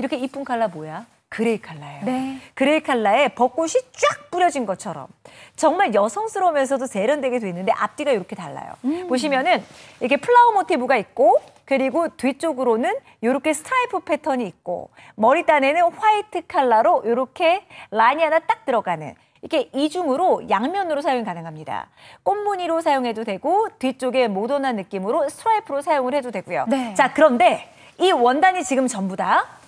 이렇게 이쁜 칼라 뭐야? 그레이 칼라예요. 네. 그레이 칼라에 벚꽃이 쫙 뿌려진 것처럼 정말 여성스러우면서도 세련되게 돼 있는데 앞뒤가 이렇게 달라요. 음. 보시면은 이렇게 플라워 모티브가 있고 그리고 뒤쪽으로는 이렇게 스트라이프 패턴이 있고 머리단에는 화이트 칼라로 이렇게 라인이 하나 딱 들어가는 이렇게 이중으로 양면으로 사용 이 가능합니다. 꽃무늬로 사용해도 되고 뒤쪽에 모던한 느낌으로 스트라이프로 사용을 해도 되고요. 네. 자 그런데 이 원단이 지금 전부 다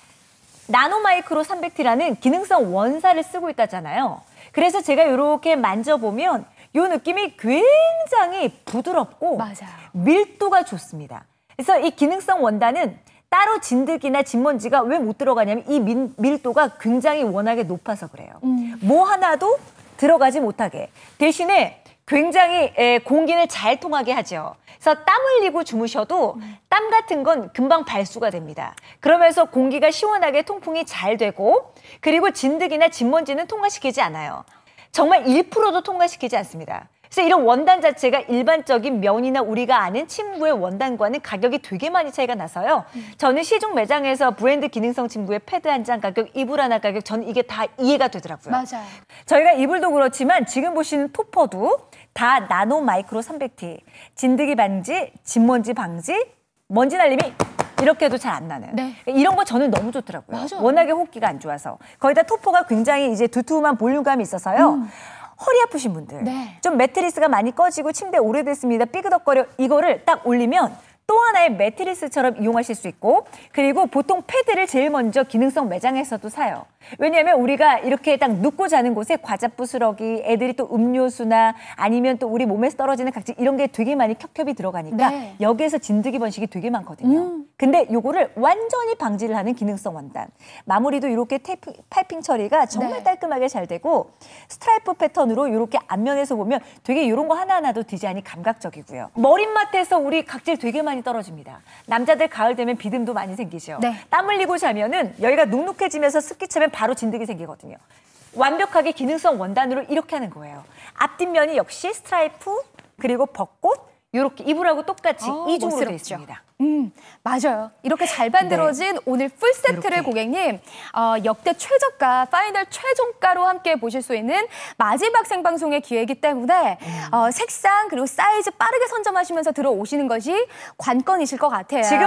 나노마이크로 300T라는 기능성 원사를 쓰고 있다잖아요. 그래서 제가 이렇게 만져보면 이 느낌이 굉장히 부드럽고 맞아요. 밀도가 좋습니다. 그래서 이 기능성 원단은 따로 진드기나 진먼지가 왜 못 들어가냐면 이 민, 밀도가 굉장히 워낙에 높아서 그래요. 음. 뭐 하나도 들어가지 못하게. 대신에 굉장히 예, 공기를 잘 통하게 하죠. 그래서 땀 흘리고 주무셔도 땀 같은 건 금방 발수가 됩니다. 그러면서 공기가 시원하게 통풍이 잘 되고 그리고 진드기나 진먼지는 통과시키지 않아요. 정말 1%도 통과시키지 않습니다. 그래서 이런 원단 자체가 일반적인 면이나 우리가 아는 침구의 원단과는 가격이 되게 많이 차이가 나서요. 음. 저는 시중 매장에서 브랜드 기능성 침구의 패드 한 장 가격, 이불 하나 가격, 저는 이게 다 이해가 되더라고요. 맞아요. 저희가 이불도 그렇지만 지금 보시는 토퍼도 다 나노 마이크로 300T, 진드기 방지, 진먼지 방지, 먼지 날림이 이렇게 해도 잘 안 나는. 네. 이런 거 저는 너무 좋더라고요. 맞아. 워낙에 호흡기가 안 좋아서. 거의 다 토퍼가 굉장히 이제 두툼한 볼륨감이 있어서요. 음. 허리 아프신 분들, 네. 좀 매트리스가 많이 꺼지고 침대 오래됐습니다. 삐그덕거려 이거를 딱 올리면 또 하나의 매트리스처럼 이용하실 수 있고 그리고 보통 패드를 제일 먼저 기능성 매장에서도 사요. 왜냐하면 우리가 이렇게 딱 눕고 자는 곳에 과자 부스러기, 애들이 또 음료수나 아니면 또 우리 몸에서 떨어지는 각질 이런 게 되게 많이 겹겹이 들어가니까 네. 여기에서 진드기 번식이 되게 많거든요. 음. 근데 요거를 완전히 방지를 하는 기능성 원단. 마무리도 이렇게 테이프, 파이핑 처리가 정말 네. 깔끔하게 잘 되고 스트라이프 패턴으로 이렇게 앞면에서 보면 되게 이런 거 하나하나도 디자인이 감각적이고요. 머릿맡에서 우리 각질 되게 많이 떨어집니다. 남자들 가을 되면 비듬도 많이 생기죠. 네. 땀 흘리고 자면은 여기가 눅눅해지면서 습기 차면 바로 진드기 생기거든요. 완벽하게 기능성 원단으로 이렇게 하는 거예요. 앞뒷면이 역시 스트라이프 그리고 벚꽃 이렇게 이불하고 똑같이 어, 이중으로 멋 되어 있습니다. 음, 맞아요. 이렇게 잘 네. 만들어진 네. 오늘 풀세트를 이렇게. 고객님 어, 역대 최저가 파이널 최종가로 함께 보실 수 있는 마지막 생방송의 기회이기 때문에 음. 어, 색상 그리고 사이즈 빠르게 선점하시면서 들어오시는 것이 관건이실 것 같아요. 지금